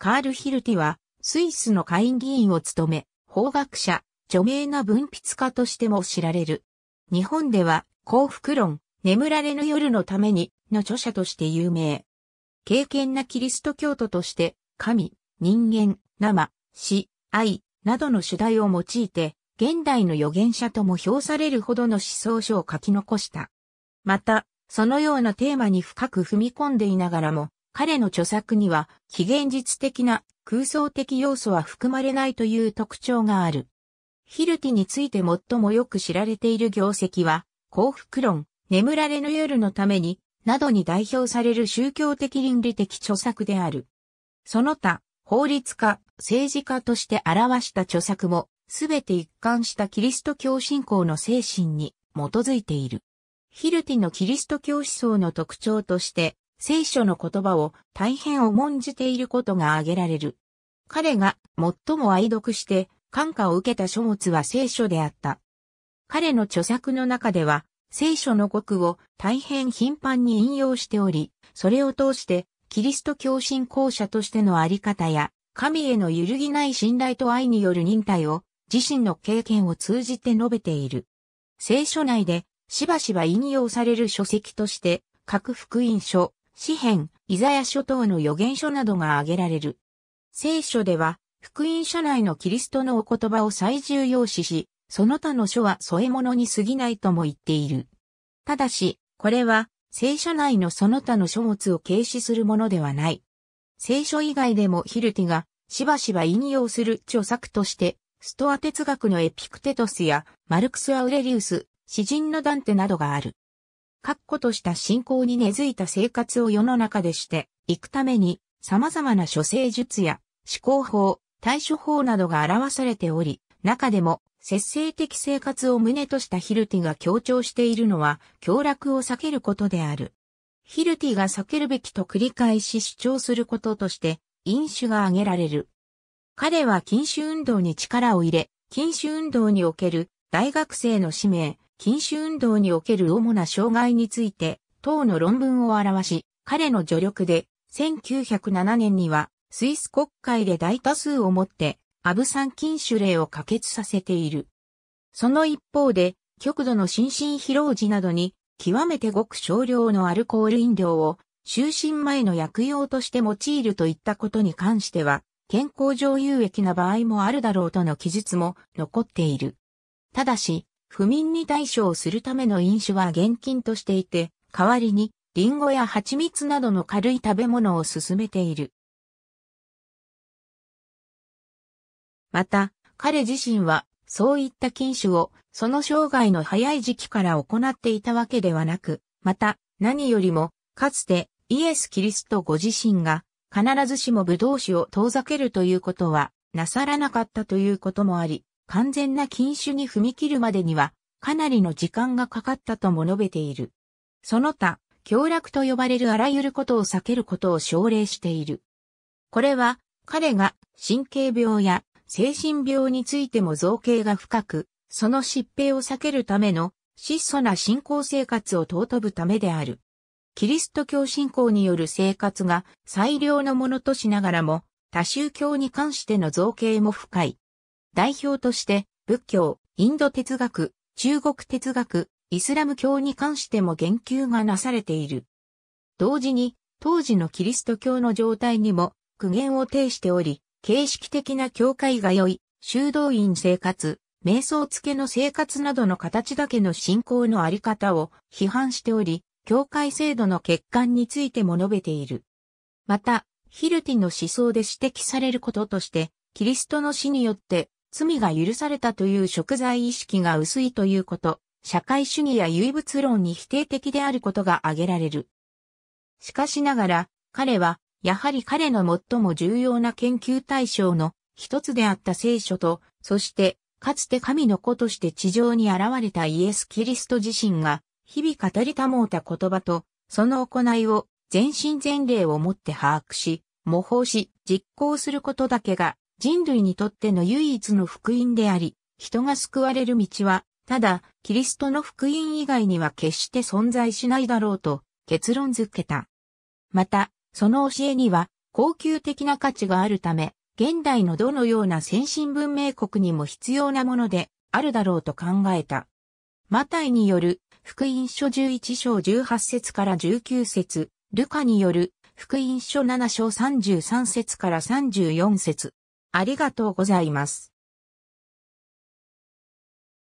カール・ヒルティは、スイスの下院議員を務め、法学者、著名な文筆家としても知られる。日本では、幸福論、眠られぬ夜のために、の著者として有名。敬虔なキリスト教徒として、神、人間、生、死、愛、などの主題を用いて、現代の預言者とも評されるほどの思想書を書き残した。また、そのようなテーマに深く踏み込んでいながらも、彼の著作には非現実的な空想的要素は含まれないという特徴がある。ヒルティについて最もよく知られている業績は、幸福論、眠られぬ夜のために、などに代表される宗教的倫理的著作である。その他、法律家、政治家として表した著作も、すべて一貫したキリスト教信仰の精神に基づいている。ヒルティのキリスト教思想の特徴として、聖書の言葉を大変重んじていることが挙げられる。彼が最も愛読して感化を受けた書物は聖書であった。彼の著作の中では、聖書の語句を大変頻繁に引用しており、それを通してキリスト教信仰者としてのあり方や、神への揺るぎない信頼と愛による忍耐を自身の経験を通じて述べている。聖書内でしばしば引用される書籍として、各福音書、詩編、イザヤ諸島の予言書などが挙げられる。聖書では、福音書内のキリストのお言葉を最重要視し、その他の書は添え物に過ぎないとも言っている。ただし、これは、聖書内のその他の書物を軽視するものではない。聖書以外でもヒルティが、しばしば引用する著作として、ストア哲学のエピクテトスや、マルクス・アウレリウス、詩人のダンテなどがある。確固とした信仰に根付いた生活を世の中でしていくために、様々な諸生術や思考法、対処法などが表されており、中でも節制的生活を旨としたヒルティが強調しているのは、凶楽を避けることである。ヒルティが避けるべきと繰り返し主張することとして、飲酒が挙げられる。彼は禁酒運動に力を入れ、禁酒運動における大学生の使命、禁酒運動における主な障害について、等の論文を表し、彼の助力で、1907年には、スイス国会で大多数をもって、アブサン禁酒令を可決させている。その一方で、極度の心身疲労時などに、極めてごく少量のアルコール飲料を、就寝前の薬用として用いるといったことに関しては、健康上有益な場合もあるだろうとの記述も残っている。ただし、不眠に対処をするための飲酒は厳禁としていて、代わりに、リンゴや蜂蜜などの軽い食べ物を勧めている。また、彼自身は、そういった禁酒を、その生涯の早い時期から行っていたわけではなく、また、何よりも、かつて、イエス・キリストご自身が、必ずしも葡萄酒を遠ざけるということは、なさらなかったということもあり、完全な禁酒に踏み切るまでには、かなりの時間がかかったとも述べている。その他、協楽と呼ばれるあらゆることを避けることを奨励している。これは、彼が神経病や精神病についても造形が深く、その疾病を避けるための質素な信仰生活を尊ぶためである。キリスト教信仰による生活が最良のものとしながらも、多宗教に関しての造形も深い。代表として、仏教、インド哲学、中国哲学、イスラム教に関しても言及がなされている。同時に、当時のキリスト教の状態にも苦言を呈しており、形式的な教会が良い、修道院生活、瞑想付けの生活などの形だけの信仰のあり方を批判しており、教会制度の欠陥についても述べている。また、ヒルティの思想で指摘されることとして、キリストの死によって罪が許されたという食材意識が薄いということ、社会主義や唯物論に否定的であることが挙げられる。しかしながら、彼は、やはり彼の最も重要な研究対象の一つであった聖書と、そして、かつて神の子として地上に現れたイエス・キリスト自身が、日々語りたもうた言葉と、その行いを全身全霊をもって把握し、模倣し、実行することだけが人類にとっての唯一の福音であり、人が救われる道は、ただ、キリストの福音以外には決して存在しないだろうと結論づけた。また、その教えには恒久的な価値があるため、現代のどのような先進文明国にも必要なものであるだろうと考えた。マタイによる福音書11章18節から19節、ルカによる福音書7章33節から34節、ありがとうございます。